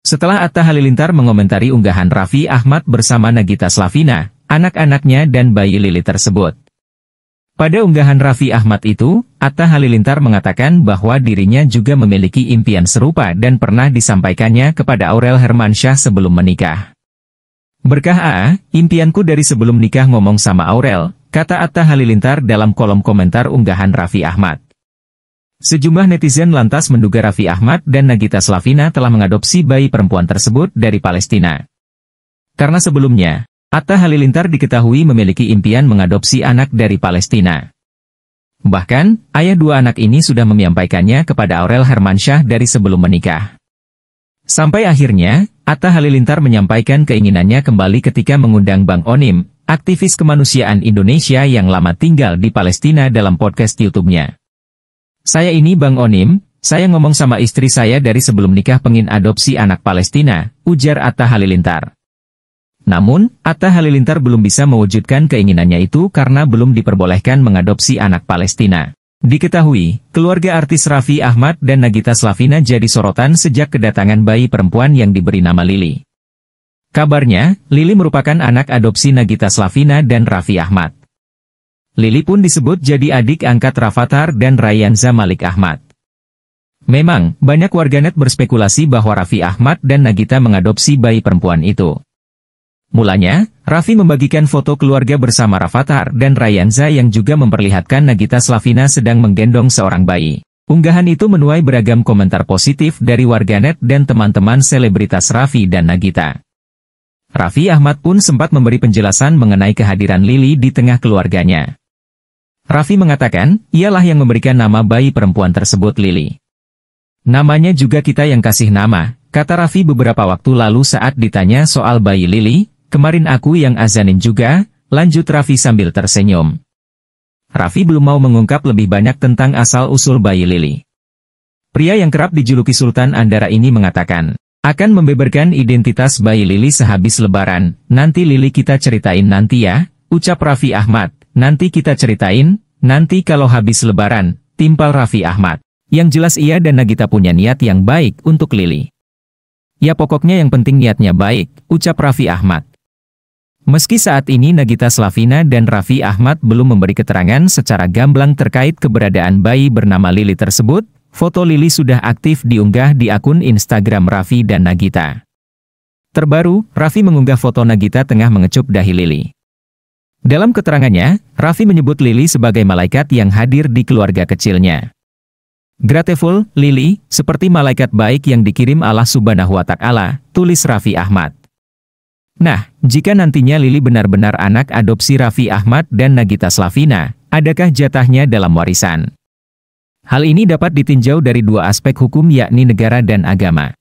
Setelah Atta Halilintar mengomentari unggahan Raffi Ahmad bersama Nagita Slavina, anak-anaknya dan bayi Lili tersebut. Pada unggahan Raffi Ahmad itu, Atta Halilintar mengatakan bahwa dirinya juga memiliki impian serupa dan pernah disampaikannya kepada Aurel Hermansyah sebelum menikah. Berkah AA, impianku dari sebelum nikah ngomong sama Aurel, kata Atta Halilintar dalam kolom komentar unggahan Raffi Ahmad. Sejumlah netizen lantas menduga Raffi Ahmad dan Nagita Slavina telah mengadopsi bayi perempuan tersebut dari Palestina. Karena sebelumnya, Atta Halilintar diketahui memiliki impian mengadopsi anak dari Palestina. Bahkan, ayah dua anak ini sudah menyampaikannya kepada Aurel Hermansyah dari sebelum menikah. Sampai akhirnya, Atta Halilintar menyampaikan keinginannya kembali ketika mengundang Bang Onim, aktivis kemanusiaan Indonesia yang lama tinggal di Palestina dalam podcast YouTube-nya. Saya ini Bang Onim, saya ngomong sama istri saya dari sebelum nikah pengin adopsi anak Palestina, ujar Atta Halilintar. Namun, Atta Halilintar belum bisa mewujudkan keinginannya itu karena belum diperbolehkan mengadopsi anak Palestina. Diketahui, keluarga artis Raffi Ahmad dan Nagita Slavina jadi sorotan sejak kedatangan bayi perempuan yang diberi nama Lili. Kabarnya, Lili merupakan anak adopsi Nagita Slavina dan Raffi Ahmad. Lili pun disebut jadi adik angkat Rafathar dan Rayanza Malik Ahmad. Memang, banyak warganet berspekulasi bahwa Raffi Ahmad dan Nagita mengadopsi bayi perempuan itu. Mulanya, Raffi membagikan foto keluarga bersama Rafathar dan Rayanza yang juga memperlihatkan Nagita Slavina sedang menggendong seorang bayi. Unggahan itu menuai beragam komentar positif dari warganet dan teman-teman selebritas Raffi dan Nagita. Raffi Ahmad pun sempat memberi penjelasan mengenai kehadiran Lili di tengah keluarganya. Raffi mengatakan, ialah yang memberikan nama bayi perempuan tersebut Lili. Namanya juga kita yang kasih nama, kata Raffi beberapa waktu lalu saat ditanya soal bayi Lili, kemarin aku yang azanin juga, lanjut Raffi sambil tersenyum. Raffi belum mau mengungkap lebih banyak tentang asal-usul bayi Lili. Pria yang kerap dijuluki Sultan Andara ini mengatakan, akan membeberkan identitas bayi Lili sehabis lebaran, nanti Lili kita ceritain nanti ya, ucap Raffi Ahmad, nanti kita ceritain, nanti kalau habis lebaran, timpal Raffi Ahmad. Yang jelas ia dan Nagita punya niat yang baik untuk Lili. Ya pokoknya yang penting niatnya baik, ucap Raffi Ahmad. Meski saat ini Nagita Slavina dan Raffi Ahmad belum memberi keterangan secara gamblang terkait keberadaan bayi bernama Lili tersebut, foto Lili sudah aktif diunggah di akun Instagram Raffi dan Nagita. Terbaru, Raffi mengunggah foto Nagita tengah mengecup dahi Lili. Dalam keterangannya, Raffi menyebut Lily sebagai malaikat yang hadir di keluarga kecilnya. Grateful, Lily, seperti malaikat baik yang dikirim Allah Subhanahu wa Ta'ala, tulis Raffi Ahmad. Nah, jika nantinya Lili benar-benar anak adopsi Raffi Ahmad dan Nagita Slavina, adakah jatahnya dalam warisan? Hal ini dapat ditinjau dari dua aspek hukum yakni negara dan agama.